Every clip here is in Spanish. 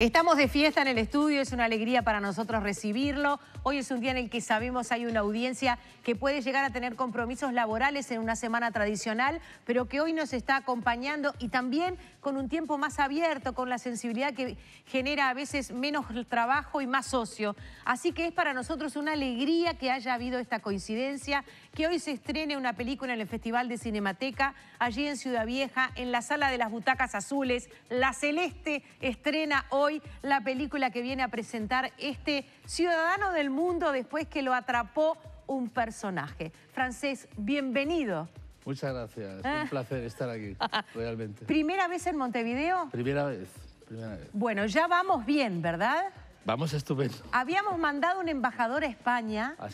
Estamos de fiesta en el estudio, es una alegría para nosotros recibirlo. Hoy es un día en el que sabemos hay una audiencia que puede llegar a tener compromisos laborales en una semana tradicional, pero que hoy nos está acompañando y también con un tiempo más abierto, con la sensibilidad que genera a veces menos trabajo y más socio. Así que es para nosotros una alegría que haya habido esta coincidencia, que hoy se estrene una película en el Festival de Cinemateca, allí en Ciudad Vieja, en la sala de las butacas azules. La Celeste estrena hoy la película que viene a presentar este ciudadano del mundo después que lo atrapó un personaje. Francés, bienvenido. Muchas gracias. Un ah. placer estar aquí, realmente. ¿Primera vez en Montevideo? Primera vez, primera vez. Bueno, ya vamos bien, ¿verdad? Vamos estupendo. Habíamos mandado un embajador a España ah,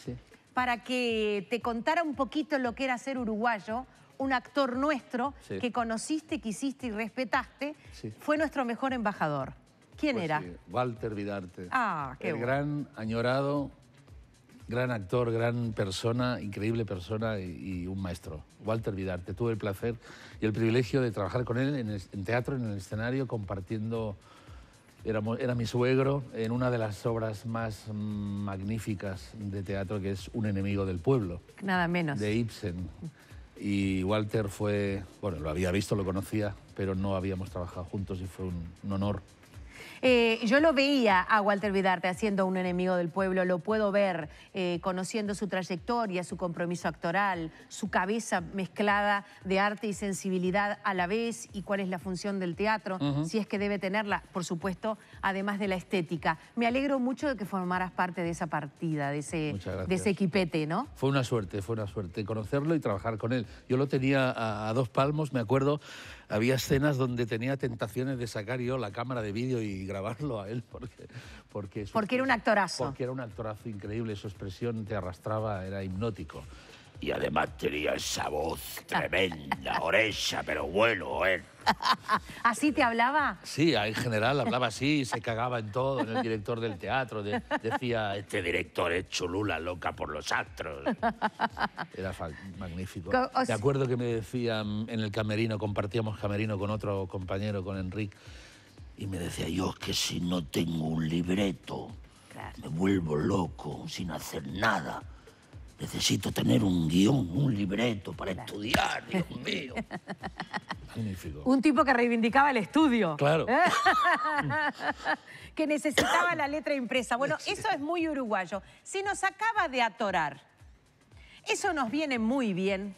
para que te contara un poquito lo que era ser uruguayo, un actor nuestro que conociste, quisiste y respetaste. Fue nuestro mejor embajador. ¿Quién pues era? Walter Vidarte. Ah, El gran añorado gran actor, gran persona, increíble persona y, un maestro. Walter Vidarte. Tuve el placer y el privilegio de trabajar con él en, teatro, en el escenario, compartiendo. Era, era, mi suegro en una de las obras más magníficas de teatro, que es Un enemigo del pueblo. Nada menos. De Ibsen. Y Walter fue, bueno, lo había visto, lo conocía, pero no habíamos trabajado juntos y fue un honor eh, yo lo veía a Walter Vidarte haciendo un enemigo del pueblo, lo puedo ver, eh, conociendo su trayectoria, su compromiso actoral, su cabeza mezclada de arte y sensibilidad a la vez y cuál es la función del teatro, si es que debe tenerla, por supuesto, además de la estética. Me alegro mucho de que formaras parte de esa partida, de ese, de equipete, ¿no? Fue una suerte, fue una suerte conocerlo y trabajar con él. Yo lo tenía a dos palmos, me acuerdo había escenas donde tenía tentaciones de sacar yo la cámara de vídeo y grabarlo a él porque porque, porque era un actorazo. Porque era un actorazo increíble, su expresión te arrastraba, era hipnótico. Y además tenía esa voz tremenda, oreja, pero bueno, ¿eh? ¿Así te hablaba? Sí, en general hablaba así, se cagaba en todo, en el director del teatro. decía, este director es chulula loca por los astros. Era magnífico. De acuerdo que me decían en el camerino, compartíamos camerino con otro compañero, con Enrique, y me decía, yo es que si no tengo un libreto, me vuelvo loco sin hacer nada Necesito tener un guión, un libreto para estudiar, Dios mío. Un tipo que reivindicaba el estudio. Claro. ¿Eh? que necesitaba la letra impresa. Bueno, eso es muy uruguayo. Si nos acaba de atorar, eso nos viene muy bien.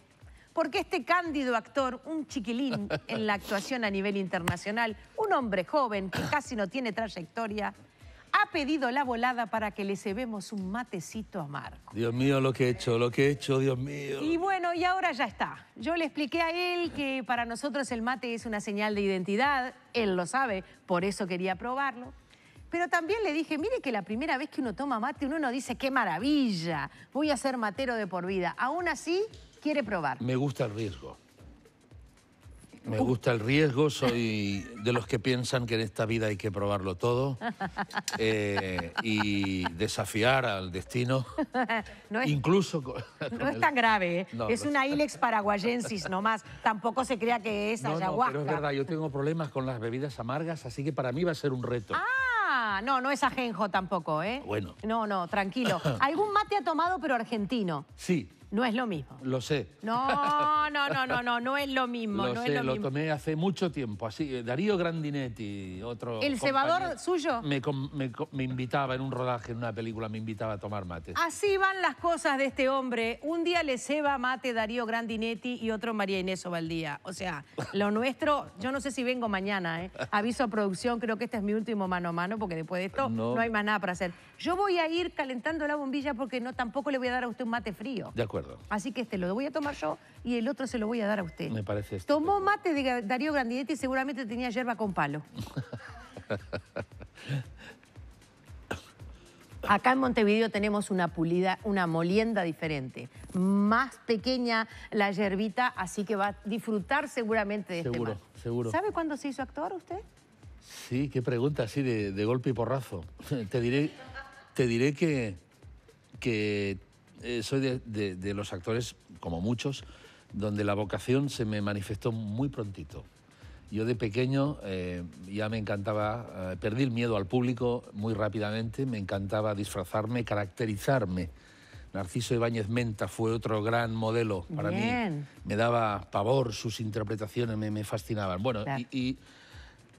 Porque este cándido actor, un chiquilín en la actuación a nivel internacional, un hombre joven que casi no tiene trayectoria, ha pedido la volada para que le cebemos un matecito a Marco. Dios mío, lo que he hecho, lo que he hecho, Dios mío. Y bueno, y ahora ya está. Yo le expliqué a él que para nosotros el mate es una señal de identidad, él lo sabe, por eso quería probarlo. Pero también le dije, mire que la primera vez que uno toma mate, uno no dice, qué maravilla, voy a ser matero de por vida. Aún así, quiere probar. Me gusta el riesgo. Me gusta el riesgo, soy de los que piensan que en esta vida hay que probarlo todo eh, y desafiar al destino. No es, Incluso ¿eh? No es tan grave, es una ilex paraguayensis nomás. Tampoco se crea que es ayahuasca. No, pero es verdad, yo tengo problemas con las bebidas amargas, así que para mí va a ser un reto. Ah, no, no es ajenjo tampoco, ¿eh? Bueno. No, no, tranquilo. ¿Algún mate ha tomado, pero argentino? Sí, no es lo mismo. Lo sé. No, no, no, no, no, no es lo mismo. Lo lo, tomé hace mucho tiempo. Así, Darío Grandinetti, otro. ¿El cebador suyo? Me, invitaba en un rodaje, en una película, me invitaba a tomar mate. Así van las cosas de este hombre. Un día le ceba mate Darío Grandinetti y otro María Inés Ovaldía. O sea, lo nuestro, yo no sé si vengo mañana, ¿eh? Aviso a producción, creo que este es mi último mano a mano, porque después de esto no, hay más nada para hacer. Yo voy a ir calentando la bombilla porque no tampoco le voy a dar a usted un mate frío. De acuerdo. Así que este lo voy a tomar yo y el otro se lo voy a dar a usted. Me parece. Tomó mate de Darío Grandinetti y seguramente tenía hierba con palo. Acá en Montevideo tenemos una pulida, una molienda diferente. Más pequeña la yerbita, así que va a disfrutar seguramente de este seguro, Seguro, seguro. ¿Sabe cuándo se hizo actor usted? Sí, qué pregunta así de, golpe y porrazo. te diré, te diré que, que eh, soy de, los actores, como muchos, donde la vocación se me manifestó muy prontito. Yo de pequeño eh, ya me encantaba, eh, perder miedo al público muy rápidamente, me encantaba disfrazarme, caracterizarme. Narciso Ibáñez Menta fue otro gran modelo para mí. Me daba pavor sus interpretaciones, me, fascinaban. Bueno, y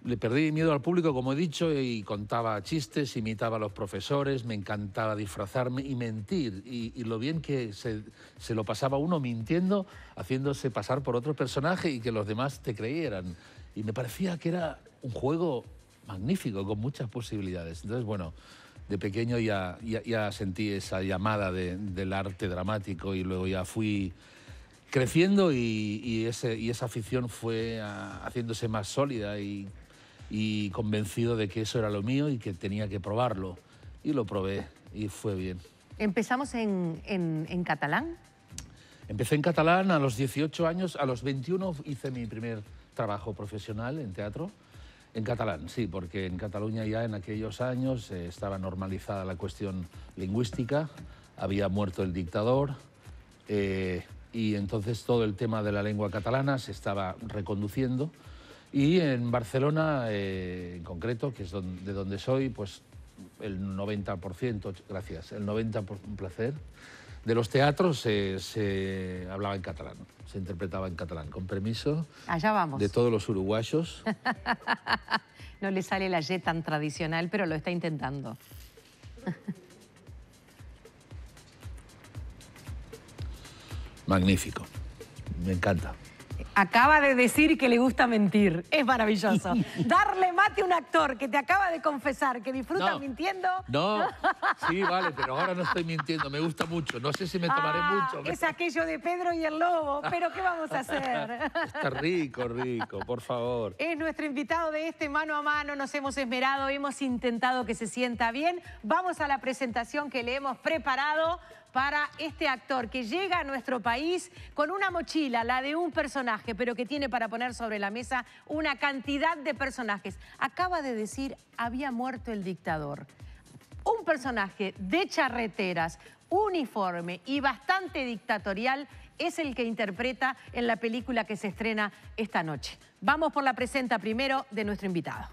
le perdí miedo al público, como he dicho, y contaba chistes, imitaba a los profesores, me encantaba disfrazarme y mentir. Y, lo bien que se, se, lo pasaba uno mintiendo, haciéndose pasar por otro personaje y que los demás te creyeran. Y me parecía que era un juego magnífico, con muchas posibilidades. Entonces, bueno, de pequeño ya, ya, sentí esa llamada del arte dramático y luego ya fui creciendo y, ese, y esa afición fue ah, haciéndose más sólida y y convencido de que eso era lo mío y que tenía que probarlo. Y lo probé y fue bien. ¿Empezamos en, en, catalán? Empecé en catalán a los 18 años, a los 21 hice mi primer trabajo profesional en teatro. En catalán, sí, porque en Cataluña ya en aquellos años eh, estaba normalizada la cuestión lingüística, había muerto el dictador eh, y entonces todo el tema de la lengua catalana se estaba reconduciendo y en Barcelona, eh, en concreto, que es de donde soy, pues el 90%, gracias, el 90%, por, un placer, de los teatros se, se, hablaba en catalán, se interpretaba en catalán. Con permiso. Allá vamos. De todos los uruguayos. no le sale la Y tan tradicional, pero lo está intentando. Magnífico. Me encanta. Eh, acaba de decir que le gusta mentir. Es maravilloso. Darle mate a un actor que te acaba de confesar que disfruta mintiendo. No, sí, vale, pero ahora no estoy mintiendo, me gusta mucho. No sé si me tomaré ah, mucho. Es aquello de Pedro y el Lobo, pero ¿qué vamos a hacer? Está rico, rico, por favor. Es nuestro invitado de este mano a mano, nos hemos esmerado, hemos intentado que se sienta bien. Vamos a la presentación que le hemos preparado para este actor que llega a nuestro país con una mochila, la de un personaje pero que tiene para poner sobre la mesa una cantidad de personajes. Acaba de decir, había muerto el dictador. Un personaje de charreteras, uniforme y bastante dictatorial es el que interpreta en la película que se estrena esta noche. Vamos por la presenta primero de nuestro invitado.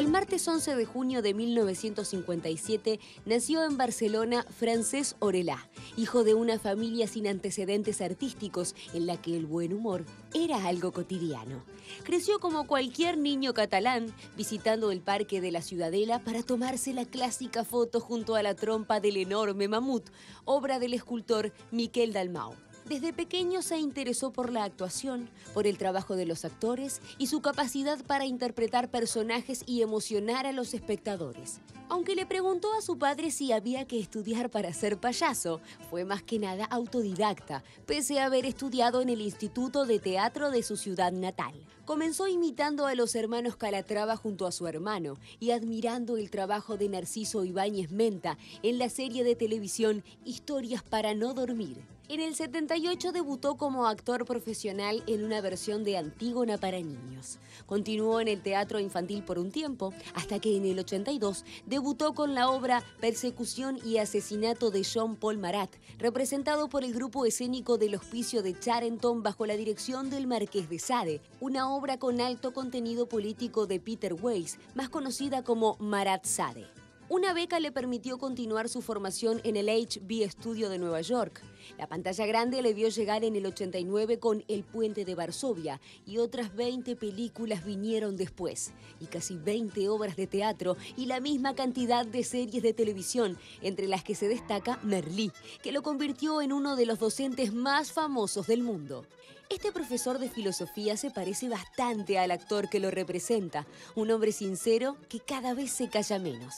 El martes 11 de junio de 1957 nació en Barcelona Francés Orelá, hijo de una familia sin antecedentes artísticos en la que el buen humor era algo cotidiano. Creció como cualquier niño catalán, visitando el parque de la Ciudadela para tomarse la clásica foto junto a la trompa del enorme mamut, obra del escultor Miquel Dalmau. Desde pequeño se interesó por la actuación, por el trabajo de los actores y su capacidad para interpretar personajes y emocionar a los espectadores. Aunque le preguntó a su padre si había que estudiar para ser payaso, fue más que nada autodidacta, pese a haber estudiado en el Instituto de Teatro de su ciudad natal. Comenzó imitando a los hermanos Calatrava junto a su hermano y admirando el trabajo de Narciso Ibáñez Menta en la serie de televisión Historias para no dormir. En el 78 debutó como actor profesional en una versión de Antígona para niños. Continuó en el teatro infantil por un tiempo, hasta que en el 82 debutó debutó con la obra Persecución y Asesinato de Jean Paul Marat, representado por el grupo escénico del Hospicio de Charenton bajo la dirección del Marqués de Sade, una obra con alto contenido político de Peter Weiss, más conocida como Marat Sade. Una beca le permitió continuar su formación en el HB Studio de Nueva York. La pantalla grande le vio llegar en el 89 con El Puente de Varsovia y otras 20 películas vinieron después, y casi 20 obras de teatro y la misma cantidad de series de televisión, entre las que se destaca Merlí, que lo convirtió en uno de los docentes más famosos del mundo. Este profesor de filosofía se parece bastante al actor que lo representa, un hombre sincero que cada vez se calla menos.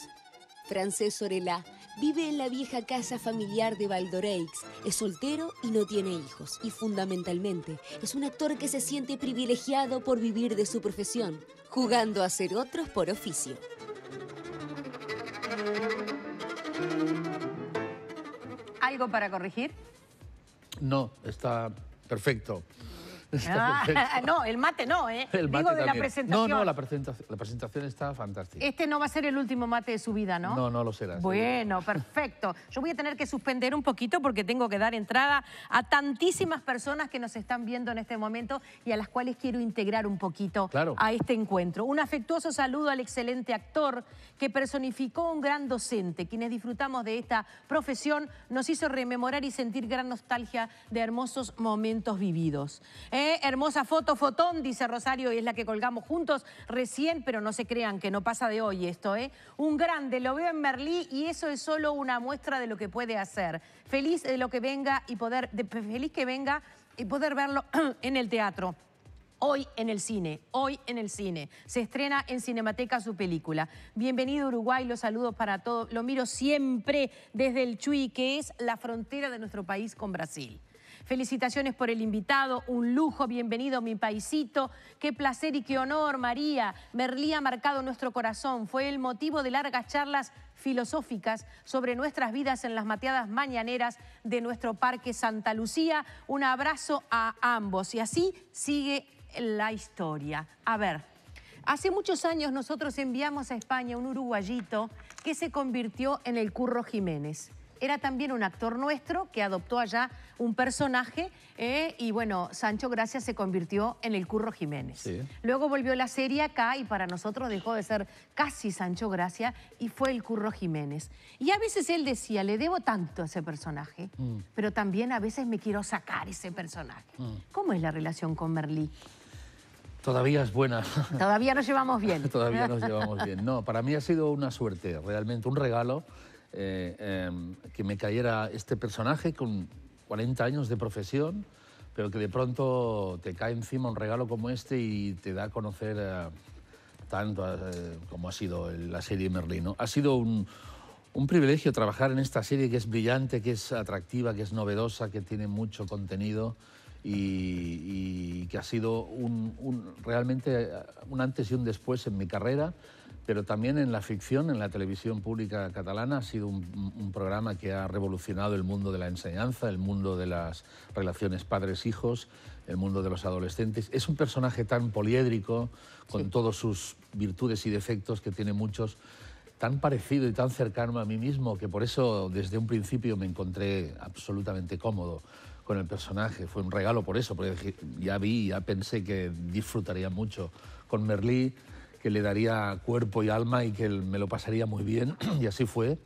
Francés Orelá vive en la vieja casa familiar de Valdoreix. Es soltero y no tiene hijos. Y fundamentalmente, es un actor que se siente privilegiado por vivir de su profesión, jugando a ser otros por oficio. ¿Algo para corregir? No, está perfecto. Ah, no, el mate no, ¿eh? El mate Digo de la presentación. No, no, la presentación, está fantástica. Este no va a ser el último mate de su vida, ¿no? No, no lo será. Bueno, perfecto. Yo voy a tener que suspender un poquito porque tengo que dar entrada a tantísimas personas que nos están viendo en este momento y a las cuales quiero integrar un poquito a este encuentro. Un afectuoso saludo al excelente actor que personificó un gran docente. Quienes disfrutamos de esta profesión nos hizo rememorar y sentir gran nostalgia de hermosos momentos vividos hermosa foto, fotón, dice Rosario, y es la que colgamos juntos recién, pero no se crean que no pasa de hoy esto, ¿eh? Un grande, lo veo en Berlín y eso es solo una muestra de lo que puede hacer. Feliz de lo que venga y poder, feliz que venga y poder verlo en el teatro hoy en el cine, hoy en el cine. Se estrena en Cinemateca su película. Bienvenido Uruguay, los saludos para todos. Lo miro siempre desde el Chuy, que es la frontera de nuestro país con Brasil. Felicitaciones por el invitado, un lujo, bienvenido mi paisito. Qué placer y qué honor, María. Merlí ha marcado nuestro corazón, fue el motivo de largas charlas filosóficas sobre nuestras vidas en las mateadas mañaneras de nuestro Parque Santa Lucía. Un abrazo a ambos. Y así sigue la historia. A ver, hace muchos años nosotros enviamos a España un uruguayito que se convirtió en el Curro Jiménez era también un actor nuestro que adoptó allá un personaje eh, y bueno, Sancho Gracia se convirtió en el Curro Jiménez. Luego volvió la serie acá y para nosotros dejó de ser casi Sancho Gracia y fue el Curro Jiménez. Y a veces él decía, le debo tanto a ese personaje, mm. pero también a veces me quiero sacar ese personaje. Mm. ¿Cómo es la relación con Merlí? Todavía es buena. Todavía nos llevamos bien. Todavía nos llevamos bien. No, para mí ha sido una suerte, realmente un regalo eh, em, que me cayera este personaje con 40 años de profesión, pero que de pronto te cae encima un regalo como este y te da a conocer eh, tanto eh, como ha sido la serie Merlín. Ha sido un, privilegio trabajar en esta serie que es brillante, que es atractiva, que es novedosa, que tiene mucho contenido. Y, que ha sido un, un, realmente un antes y un después en mi carrera pero también en la ficción, en la televisión pública catalana, ha sido un, programa que ha revolucionado el mundo de la enseñanza, el mundo de las relaciones padres-hijos, el mundo de los adolescentes. Es un personaje tan poliédrico, con todas todos sus virtudes y defectos, que tiene muchos, tan parecido y tan cercano a mí mismo, que por eso desde un principio me encontré absolutamente cómodo con el personaje. Fue un regalo por eso, porque ya vi, ya pensé que disfrutaría mucho con Merlí que le daría cuerpo y alma y que me lo pasaría muy bien, y así fue.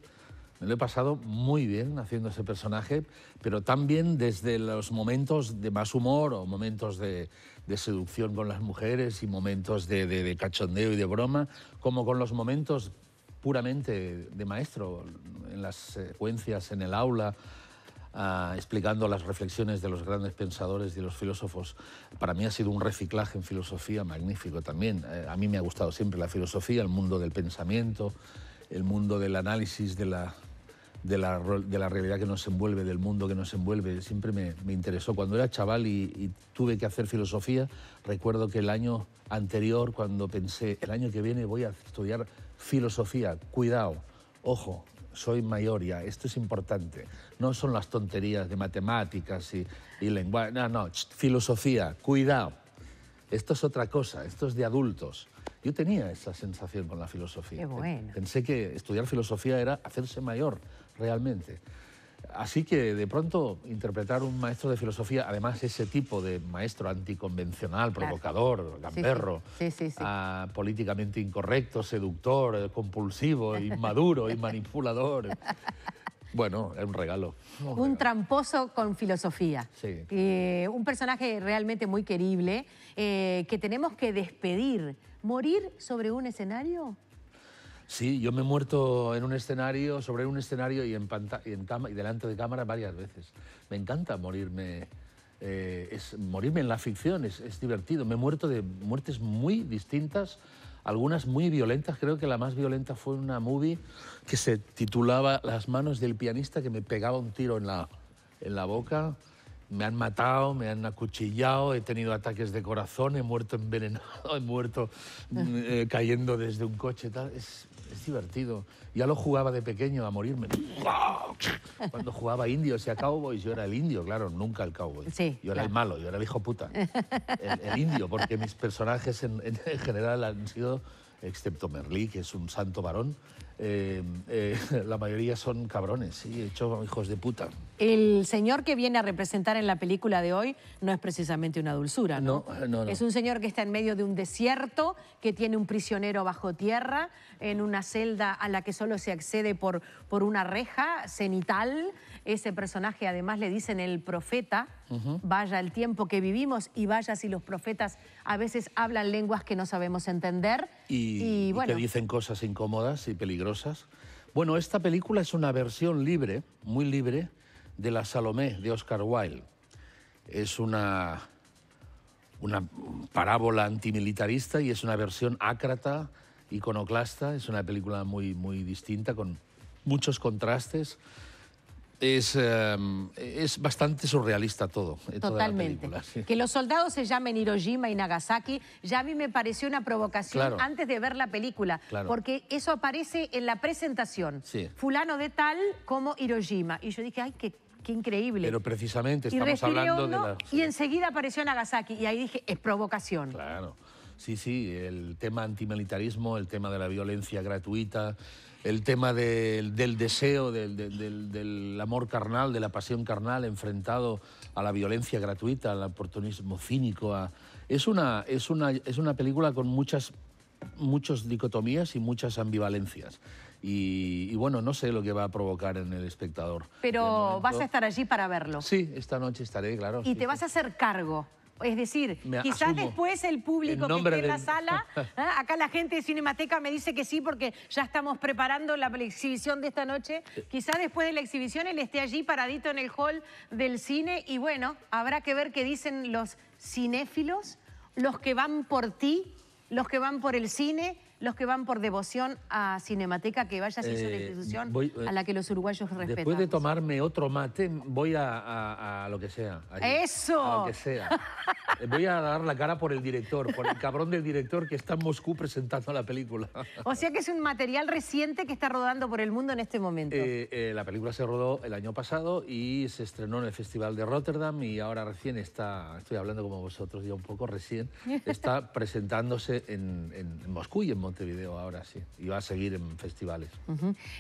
Me lo he pasado muy bien haciendo ese personaje, pero también desde los momentos de más humor o momentos de, seducción con las mujeres y momentos de, cachondeo y de broma, como con los momentos puramente de maestro, en las secuencias, en el aula, Ah, explicando las reflexiones de los grandes pensadores y de los filósofos. Para mí ha sido un reciclaje en filosofía magnífico también. Eh, a mí me ha gustado siempre la filosofía, el mundo del pensamiento, el mundo del análisis de la, de la, realidad que nos envuelve, del mundo que nos envuelve. Siempre me, interesó. Cuando era chaval y, y tuve que hacer filosofía, recuerdo que el año anterior, cuando pensé, el año que viene voy a estudiar filosofía, cuidado, ojo, soy mayor ya, esto es importante. No son las tonterías de matemáticas y, y lenguaje, no, no, filosofía, cuidado. Esto es otra cosa, esto es de adultos. Yo tenía esa sensación con la filosofía. Pensé que estudiar filosofía era hacerse mayor, realmente. Así que de pronto interpretar un maestro de filosofía, además ese tipo de maestro anticonvencional, provocador, gamberro, ah, políticamente incorrecto, seductor, compulsivo, inmaduro y manipulador. Bueno, es un regalo. Un, tramposo con filosofía. Eh, un personaje realmente muy querible eh, que tenemos que despedir. ¿Morir sobre un escenario? Sí, yo me he muerto en un escenario, sobre un escenario y, en y delante de cámara varias veces. Me encanta morirme, eh, es, morirme en la ficción, es, divertido. Me he muerto de muertes muy distintas, algunas muy violentas. Creo que la más violenta fue una movie que se titulaba Las manos del pianista, que me pegaba un tiro en la, en la boca. Me han matado, me han acuchillado, he tenido ataques de corazón, he muerto envenenado, he muerto eh, cayendo desde un coche. Tal. Es, es divertido. Ya lo jugaba de pequeño a morirme. Cuando jugaba indios y a cowboys, yo era el indio, claro, nunca el cowboy. yo era el malo, yo era el hijo puta. El, indio, porque mis personajes en, en general han sido, excepto Merlí, que es un santo varón, eh, eh, la mayoría son cabrones, hechos hijos de puta. El señor que viene a representar en la película de hoy no es precisamente una dulzura, ¿no? no. Es un señor que está en medio de un desierto, que tiene un prisionero bajo tierra, en una celda a la que solo se accede por, por una reja cenital, ese personaje además le dicen el profeta, vaya el tiempo que vivimos y vaya si los profetas a veces hablan lenguas que no sabemos entender. Y, y bueno. dicen cosas incómodas y peligrosas. Bueno, esta película es una versión libre, muy libre, de La Salomé de Oscar Wilde. Es una, una parábola antimilitarista y es una versión ácrata, iconoclasta. Es una película muy, muy distinta, con muchos contrastes. Es, em, es bastante surrealista todo. Eh, Totalmente. Que los soldados se llamen Hiroshima y Nagasaki, ya a mí me pareció una provocación antes de ver la película, porque eso aparece en la presentación. Fulano de tal como Hiroshima. Y yo dije, ay, qué qué increíble. Pero precisamente estamos hablando de la... Y enseguida apareció Nagasaki y ahí dije, es provocación. Claro, sí, sí, el tema antimilitarismo, el tema de la violencia gratuita, el tema del deseo, del, amor carnal, de la pasión carnal enfrentado a la violencia gratuita, al oportunismo cínico. Es, una, es, una, es una película con muchas dicotomías y muchas ambivalencias. Y, bueno, no sé lo que va a provocar en el espectador. Pero vas a estar allí para verlo. Sí, esta noche estaré, claro. Y te vas a hacer cargo es decir, quizás después el público que esté en la sala, ¿eh? acá la gente de Cinemateca me dice que sí porque ya estamos preparando la exhibición de esta noche, eh. quizás después de la exhibición él esté allí paradito en el hall del cine y bueno, habrá que ver qué dicen los cinéfilos, los que van por ti, los que van por el cine, los que van por devoción a Cinemateca, que vaya a es eh, institución a la que los uruguayos eh, respetan. Después de tomarme otro mate, voy a, lo que sea. ¡Eso! lo que sea. Eh, voy a dar la cara por el director, por el cabrón del director que está en Moscú presentando la película. o sea que es un material reciente que está rodando por el mundo en este momento. la película se rodó el año pasado y se estrenó en el Festival de Rotterdam y ahora recién está, estoy hablando como vosotros ya un poco recién, está presentándose en, en Moscú y en este video ahora, sí. Y va a seguir en festivales.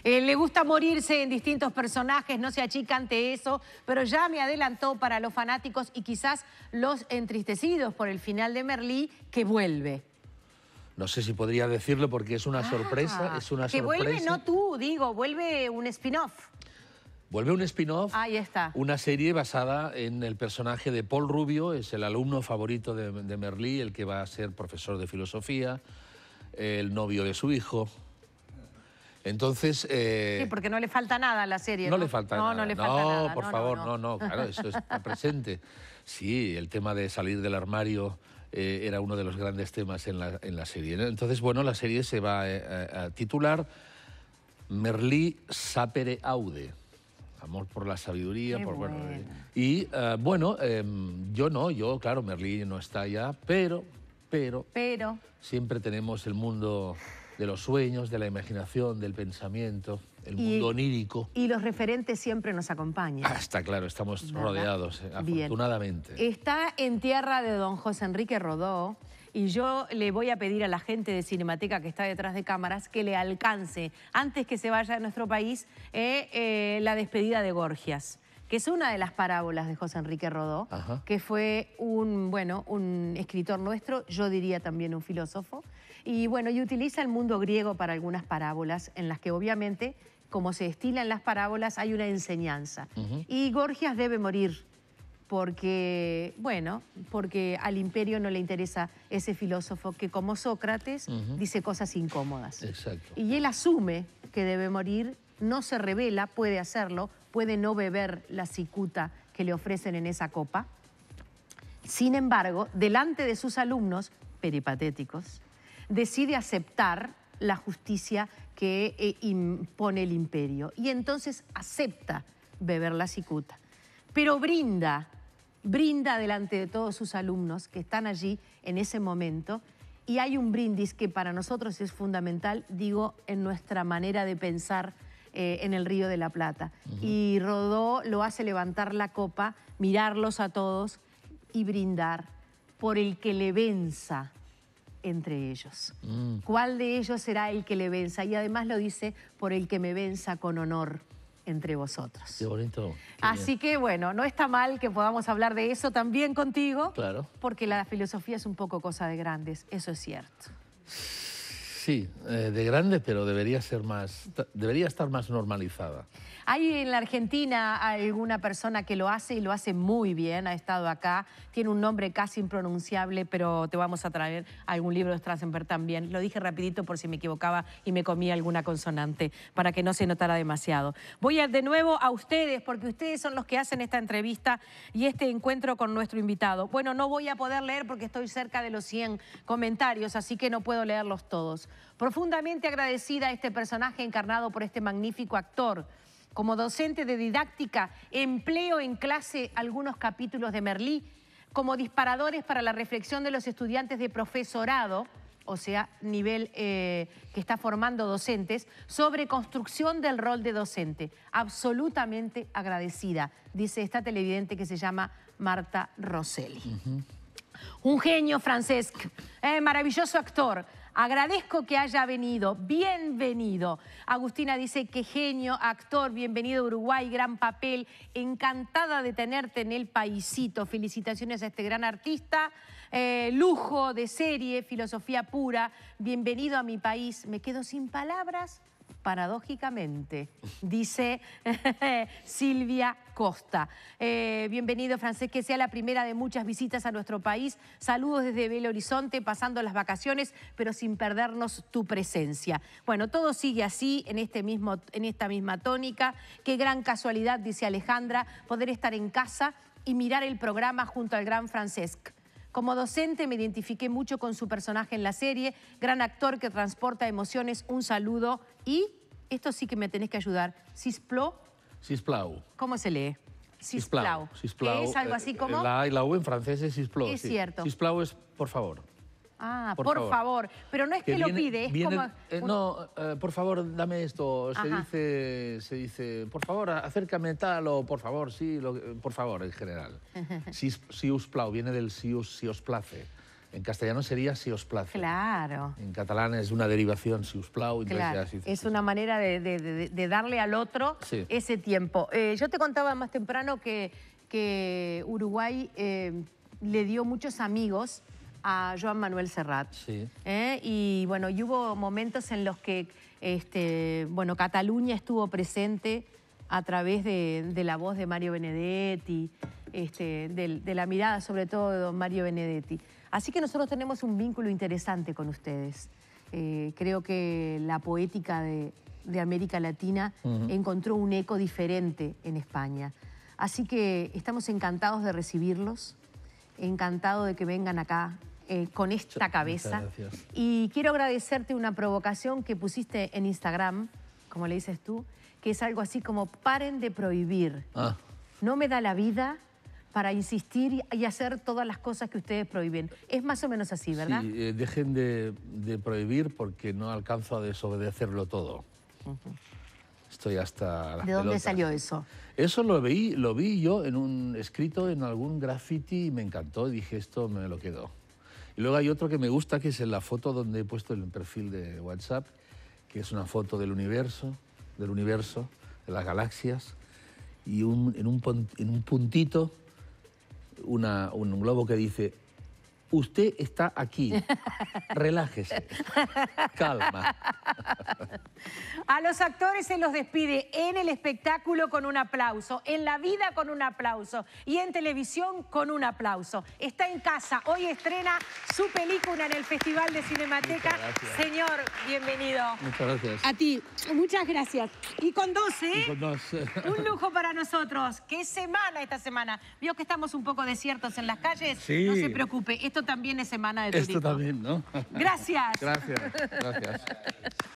Eh, le gusta morirse en distintos personajes, no se achica ante eso, pero ya me adelantó para los fanáticos y quizás los entristecidos por el final de Merlí, que vuelve. No sé si podría decirlo porque es una ah, sorpresa, es una que vuelve no tú, digo, vuelve un spin-off. Vuelve un spin-off. Ahí está. Una serie basada en el personaje de Paul Rubio, es el alumno favorito de, de Merlí, el que va a ser profesor de filosofía, el novio de su hijo. Entonces. Eh, sí, porque no le falta nada a la serie. No, le falta nada. No, le falta por favor, no, no, claro, eso está presente. Sí, el tema de salir del armario eh, era uno de los grandes temas en la, serie. Entonces, bueno, la serie se va eh, a, titular Merlí Sapere Aude. Amor por la sabiduría, por y bueno, em, yo no, yo, claro, Merlí no está ya, pero pero, siempre tenemos el mundo de los sueños, de la imaginación, del pensamiento, el mundo onírico. Y los referentes siempre nos acompañan. Ah, está claro, estamos rodeados, eh, afortunadamente. Está en tierra de don José Enrique Rodó. Y yo le voy a pedir a la gente de Cinemateca que está detrás de cámaras que le alcance, antes que se vaya a nuestro país, eh, eh, la despedida de Gorgias que es una de las parábolas de José Enrique Rodó, que fue un, bueno, un escritor nuestro, yo diría también un filósofo, y bueno, y utiliza el mundo griego para algunas parábolas en las que obviamente, como se destilan las parábolas, hay una enseñanza. Y Gorgias debe morir porque, bueno, porque al imperio no le interesa ese filósofo que como Sócrates dice cosas incómodas. Y él asume que debe morir, no se revela, puede hacerlo, puede no beber la cicuta que le ofrecen en esa copa. Sin embargo, delante de sus alumnos peripatéticos, decide aceptar la justicia que eh, impone el imperio y entonces acepta beber la cicuta. Pero brinda, brinda delante de todos sus alumnos que están allí en ese momento y hay un brindis que para nosotros es fundamental, digo, en nuestra manera de pensar eh, en el Río de la Plata. Y Rodó lo hace levantar la copa, mirarlos a todos y brindar por el que le venza entre ellos. Mm. ¿Cuál de ellos será el que le venza? Y además lo dice, por el que me venza con honor entre vosotros. Qué bonito. Así que bueno, no está mal que podamos hablar de eso también contigo. Claro. Porque la filosofía es un poco cosa de grandes, eso es cierto. Sí, eh, de grande, pero debería ser más, debería estar más normalizada. Hay en la Argentina alguna persona que lo hace y lo hace muy bien, ha estado acá, tiene un nombre casi impronunciable, pero te vamos a traer algún libro de Strassenberg también. Lo dije rapidito por si me equivocaba y me comía alguna consonante, para que no se notara demasiado. Voy a, de nuevo a ustedes, porque ustedes son los que hacen esta entrevista y este encuentro con nuestro invitado. Bueno, no voy a poder leer porque estoy cerca de los 100 comentarios, así que no puedo leerlos todos. Profundamente agradecida a este personaje encarnado por este magnífico actor. Como docente de didáctica, empleo en clase algunos capítulos de Merlí como disparadores para la reflexión de los estudiantes de profesorado, o sea, nivel eh, que está formando docentes, sobre construcción del rol de docente. Absolutamente agradecida, dice esta televidente que se llama Marta Rosselli. Un genio, Francesc, eh, maravilloso actor, Agradezco que haya venido. Bienvenido. Agustina dice qué genio, actor, bienvenido a Uruguay, gran papel. Encantada de tenerte en el paisito. Felicitaciones a este gran artista. Eh, lujo de serie, filosofía pura. Bienvenido a mi país. Me quedo sin palabras paradójicamente, dice Silvia Costa. Eh, bienvenido, Francés, que sea la primera de muchas visitas a nuestro país. Saludos desde Belo Horizonte, pasando las vacaciones, pero sin perdernos tu presencia. Bueno, todo sigue así, en, este mismo, en esta misma tónica. Qué gran casualidad, dice Alejandra, poder estar en casa y mirar el programa junto al gran Francesc. Como docente me identifiqué mucho con su personaje en la serie, gran actor que transporta emociones, un saludo y, esto sí que me tenés que ayudar, Cisplo. Cisplau. ¿Cómo se lee? Cisplau. Cisplau. es algo así eh, como... La y la U en francés es Cisplau. Es cierto. Cisplau es por favor. Ah, por, favor. Pero no es que, lo pide, es como... Eh, no, eh, por favor, dame esto. Se dice, se dice, por favor, acércame tal o por favor, sí, por favor, en general. si, si viene del sius, si os place. En castellano sería si os place. Claro. En catalán es una derivación, si os plau. Claro. es una manera de, darle al otro ese tiempo. Eh, yo te contaba más temprano que, que Uruguay le dio muchos amigos a Joan Manuel Serrat. ¿eh? Y bueno, hubo momentos en los que este, bueno, Cataluña estuvo presente a través de, la voz de Mario Benedetti, este, de, la mirada sobre todo de don Mario Benedetti. Así que nosotros tenemos un vínculo interesante con ustedes. Eh, creo que la poética de, América Latina encontró un eco diferente en España. Así que estamos encantados de recibirlos, ...encantado de que vengan acá eh, con esta cabeza. Y quiero agradecerte una provocación que pusiste en Instagram, como le dices tú, que es algo así como paren de prohibir. Ah. No me da la vida para insistir y hacer todas las cosas que ustedes prohíben. Es más o menos así, ¿verdad? Sí, eh, dejen de, prohibir porque no alcanzo a desobedecerlo todo. Estoy hasta... ¿De dónde salió eso? Eso lo vi, lo vi yo en un escrito, en algún graffiti y me encantó. Dije, esto me lo quedo. Y luego hay otro que me gusta, que es en la foto donde he puesto el perfil de WhatsApp, que es una foto del universo, del universo, de las galaxias, y en, un, puntito un globo que dice, usted está aquí, relájese, calma. A los actores se los despide en el espectáculo con un aplauso, en la vida con un aplauso y en televisión con un aplauso. Está en casa, hoy estrena su película en el Festival de Cinemateca. Señor, bienvenido. Muchas gracias. A ti, muchas gracias. Y con 12, ¿eh? con dos. un lujo para nosotros. ¿Qué semana esta semana? Vio que estamos un poco desiertos en las calles. No se preocupe, esto también es semana de Esto también, ¿no? Gracias. Gracias, gracias.